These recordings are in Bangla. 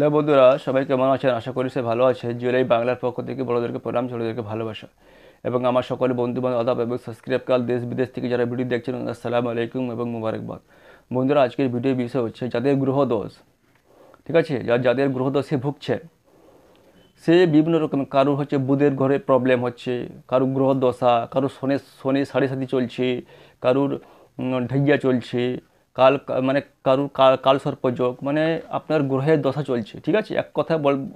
হ্যালো বন্ধুরা সবাই কেমন আছেন আশা করি সে ভালো আছে জুয়েলারি বাংলার পক্ষ থেকে বড়োদেরকে প্রণাম ছোটোদেরকে ভালোবাসা এবং আমার সকল বন্ধু বান্ধব আদাব এবং সাবস্ক্রাইব কাল দেশ বিদেশ থেকে যারা ভিডিও দেখছেন আসসালাম আলাইকুম এবং মুবারকবাদ বন্ধুরা আজকের ভিডিও বিষয় হচ্ছে যাদের গ্রহদোষ ঠিক আছে যা যাদের গ্রহদোষে ভুগছে সে বিভিন্ন রকম কারুর হচ্ছে বুধের ঘরে প্রবলেম হচ্ছে কারুর গ্রহদশা কারুর শনে শনে সাড়ে সাথে চলছে কারুর ঢাইয়া চলছে কাল মানে কারুর কাল সর্পযোগ মানে আপনার গ্রহের দশা চলছে ঠিক আছে এক কথা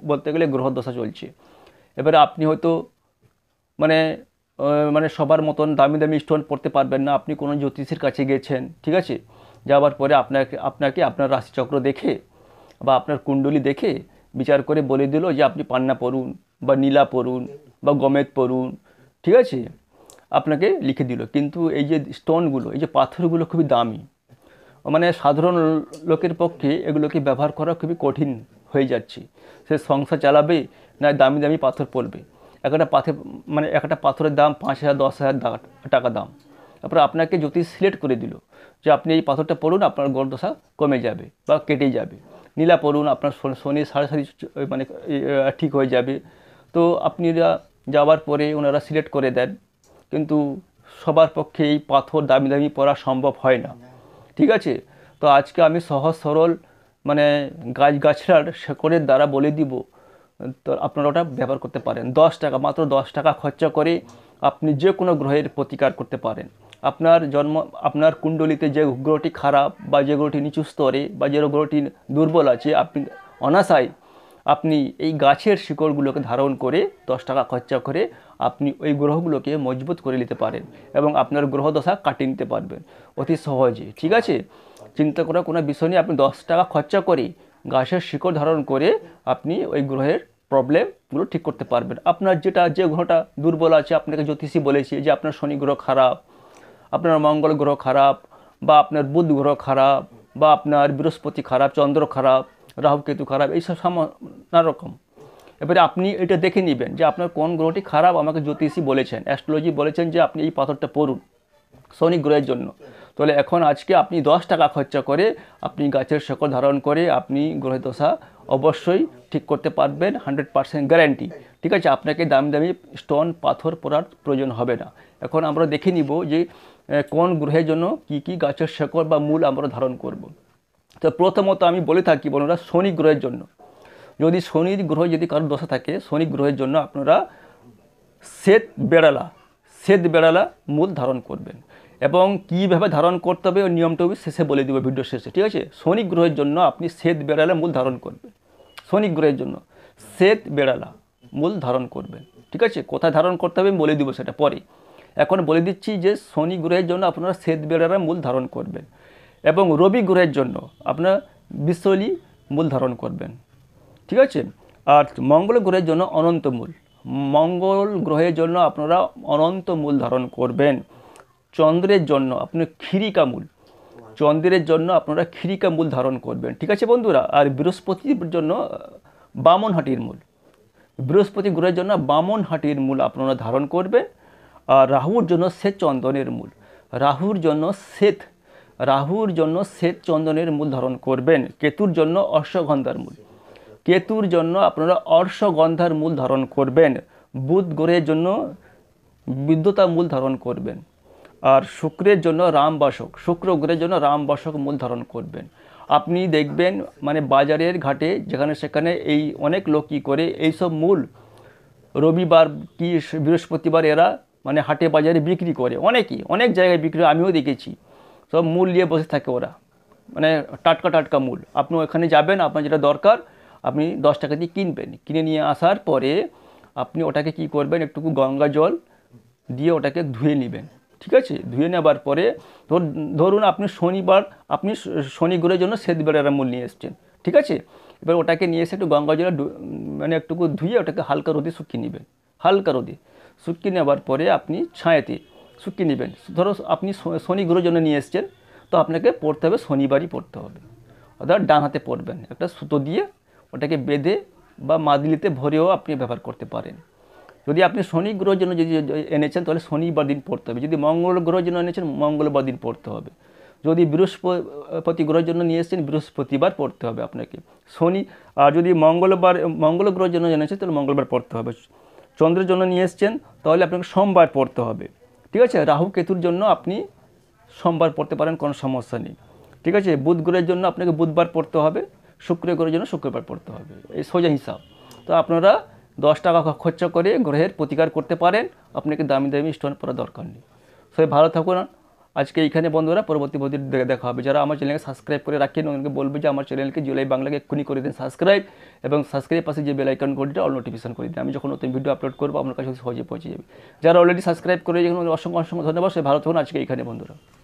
বলতে গেলে গ্রহ দশা চলছে এবারে আপনি হয়তো মানে মানে সবার মতন দামি দামি স্টোন পড়তে পারবেন না আপনি কোনো জ্যোতিষের কাছে গেছেন ঠিক আছে যাওয়ার পরে আপনাকে আপনাকে আপনার রাশিচক্র দেখে বা আপনার কুণ্ডলী দেখে বিচার করে বলে দিল যে আপনি পান্না পড়ুন বা নীলা পড়ুন বা গমেদ পড়ুন ঠিক আছে আপনাকে লিখে দিল কিন্তু এই যে স্টোনগুলো এই যে পাথরগুলো খুবই দামি মানে সাধারণ লোকের পক্ষে এগুলোকে ব্যবহার করা খুবই কঠিন হয়ে যাচ্ছে সে সংসার চালাবে না দামি দামি পাথর পড়বে একটা পাথর মানে একটা পাথরের দাম পাঁচ হাজার দশ হাজার টাকা দাম তারপরে আপনাকে যদি সিলেক্ট করে দিল যে আপনি এই পাথরটা পড়ুন আপনার গর্দশা কমে যাবে বা কেটে যাবে নীলা পড়ুন আপনার শনি সাড়ে সারি মানে ঠিক হয়ে যাবে তো আপনি যাওয়ার পরে ওনারা সিলেক্ট করে দেন কিন্তু সবার পক্ষে এই পাথর দামি দামি পড়া সম্ভব হয় না ঠিক আছে তো আজকে আমি সহজ সরল মানে গাছগাছড়ার শেকড়ের দ্বারা বলে দিব তো আপনারা ওটা ব্যবহার করতে পারেন দশ টাকা মাত্র দশ টাকা খরচা করে আপনি যে কোনো গ্রহের প্রতিকার করতে পারেন আপনার জন্ম আপনার কুণ্ডলিতে যে গ্রহটি খারাপ বা যে গ্রহটি নিচু স্তরে বা যে গ্রহটি দুর্বল আছে আপনি অনাশায় আপনি এই গাছের শিকড়গুলোকে ধারণ করে দশ টাকা খরচা করে আপনি ওই গ্রহগুলোকে মজবুত করে নিতে পারেন এবং আপনার গ্রহদশা কাটিয়ে নিতে পারবেন অতি সহজে ঠিক আছে চিন্তা করার কোনো বিষয় নিয়ে আপনি দশ টাকা খরচা করে গাছের শিকড় ধারণ করে আপনি ওই গ্রহের প্রবলেমগুলো ঠিক করতে পারবেন আপনার যেটা যে গ্রহটা দুর্বল আছে আপনাকে জ্যোতিষী বলেছে যে আপনার শনি গ্রহ খারাপ আপনার মঙ্গল গ্রহ খারাপ বা আপনার বুধ গ্রহ খারাপ বা আপনার বৃহস্পতি খারাপ চন্দ্র খারাপ রাহু কেতু খারাপ এইসব নানা রকম এবারে আপনি এটা দেখে নেবেন যে আপনার কোন গ্রহটি খারাপ আমাকে জ্যোতিষী বলেছেন অ্যাস্ট্রোলজি বলেছেন যে আপনি এই পাথরটা পড়ুন শনি গ্রহের জন্য তাহলে এখন আজকে আপনি দশ টাকা খরচা করে আপনি গাছের শেকড় ধারণ করে আপনি গ্রহের দশা অবশ্যই ঠিক করতে পারবেন হান্ড্রেড পারসেন্ট গ্যারান্টি ঠিক আছে আপনাকে দামি দামি স্টোন পাথর পড়ার প্রয়োজন হবে না এখন আমরা দেখে নিব যে কোন গ্রহের জন্য কি কি গাছের শেকড় বা মূল আমরা ধারণ করব। তো প্রথমত আমি বলে থাকি বন্ধুরা শনি গ্রহের জন্য যদি শনি গ্রহ যদি কারোর দশা থাকে শনি গ্রহের জন্য আপনারা শ্বেত বেড়ালা শ্বেত বেড়ালা মূল ধারণ করবেন এবং কীভাবে ধারণ করতে হবে ওই নিয়মটাও শেষে বলে দেবো ভিডিও শেষে ঠিক আছে শনি গ্রহের জন্য আপনি শ্বেত বেড়ালা মূল ধারণ করবেন শনি গ্রহের জন্য শ্বেত বেড়ালা মূল ধারণ করবেন ঠিক আছে কোথায় ধারণ করতে হবে বলে দেবো সেটা পরে এখন বলে দিচ্ছি যে শনি গ্রহের জন্য আপনারা শ্বেত বেড়ালা মূল ধারণ করবেন এবং রবি গ্রহের জন্য আপনার বিশ্বলি মূল ধারণ করবেন ঠিক আছে আর মঙ্গল গ্রহের জন্য অনন্ত মূল মঙ্গল গ্রহের জন্য আপনারা অনন্ত মূল ধারণ করবেন চন্দ্রের জন্য আপনি ক্ষিরিকা মূল চন্দ্রের জন্য আপনারা ক্ষিরিকা মূল ধারণ করবেন ঠিক আছে বন্ধুরা আর বৃহস্পতির জন্য বামনহাটির মূল বৃহস্পতি গ্রহের জন্য বামনহাটির মূল আপনারা ধারণ করবেন আর রাহুর জন্য শ্বেত চন্দনের মূল রাহুর জন্য শ্বেত রাহুর জন্য শ্বেত চন্দনের মূল ধারণ করবেন কেতুর জন্য অশ্বগন্ধার মূল কেতুর জন্য আপনারা অর্শগন্ধার মূল ধারণ করবেন বুধ গ্রহের জন্য বিদ্যুতা মূল ধারণ করবেন আর শুক্রের জন্য রামবাসক শুক্র গ্রহের জন্য রামবাসক মূল ধারণ করবেন আপনি দেখবেন মানে বাজারের ঘাটে যেখানে সেখানে এই অনেক লোক কী করে এইসব মূল রবিবার কি বৃহস্পতিবার এরা মানে হাটে বাজারে বিক্রি করে অনেকেই অনেক জায়গায় বিক্রি আমিও দেখেছি সব মূল নিয়ে বসে থাকে ওরা মানে টাটকা টাটকা মূল আপনি ওখানে যাবেন আপনার যেটা দরকার আপনি দশ টাকা দিয়ে কিনবেন কিনে নিয়ে আসার পরে আপনি ওটাকে কি করবেন একটুকু গঙ্গা জল দিয়ে ওটাকে ধুয়ে নেবেন ঠিক আছে ধুয়ে নেবার পরে ধরুন আপনি শনিবার আপনি শনি গ্রহের জন্য শ্বেতবেড়ার মূল নিয়ে এসছেন ঠিক আছে এবার ওটাকে নিয়ে এসে একটু গঙ্গা জলে মানে একটুকু ধুয়ে ওটাকে হালকা রোদে শুকিয়ে নেবেন হালকা রোদে শুকিয়ে নেবার পরে আপনি ছায়াতে ছুটি নেবেন ধরো আপনি শনি গ্রহের জন্য নিয়ে এসছেন তো আপনাকে পড়তে হবে শনিবারই পড়তে হবে অর্থাৎ ডান হাতে পড়বেন একটা সুতো দিয়ে ওটাকে বেঁধে বা মাদলিতে ভরেও আপনি ব্যবহার করতে পারেন যদি আপনি শনি গ্রহের জন্য যদি এনেছেন তাহলে শনিবার দিন পড়তে হবে যদি মঙ্গল গ্রহের জন্য এনেছেন মঙ্গলবার দিন পড়তে হবে যদি বৃহস্পতি গ্রহের জন্য নিয়ে এসেছেন বৃহস্পতিবার পড়তে হবে আপনাকে শনি আর যদি মঙ্গলবার মঙ্গল গ্রহের জন্য এনেছেন তাহলে মঙ্গলবার পড়তে হবে চন্দ্রের জন্য নিয়ে এসছেন তাহলে আপনাকে সোমবার পড়তে হবে ঠিক আছে রাহু কেতুর জন্য আপনি সোমবার পড়তে পারেন কোনো সমস্যা নেই ঠিক আছে বুধ গ্রহের জন্য আপনাকে বুধবার পড়তে হবে শুক্র গ্রহের জন্য শুক্রবার পড়তে হবে এই সোজা হিসাব তো আপনারা দশ টাকা খরচা করে গ্রহের প্রতিকার করতে পারেন আপনাকে দামি দামি স্টোন পড়া দরকার নেই সবাই ভালো থাকুন আজকে এইখানে বন্ধুরা পরবর্তী মধ্যে দেখা হবে যারা আমার চ্যানেলকে সাবস্ক্রাইব করে রাখেন ওদেরকে বলবো যে আমার চ্যানেলকে জুলাই বাংলাকে এক্ষুনি করে দিন সাবস্ক্রাইব এবং সাবস্ক্রাইব পাশে যে বেল আইকন ঘটিটা অল নোটিফিকেশন করে দিন আমি যখন নতুন ভিডিও আপলোড করবো আপনার কাছে সহজে পৌঁছে যাবে যারা অলরেডি সাবস্ক্রাইব করে অসংখ্য অসংখ্য ধন্যবাদ সে ভালো থাকুন আজকে এইখানে বন্ধুরা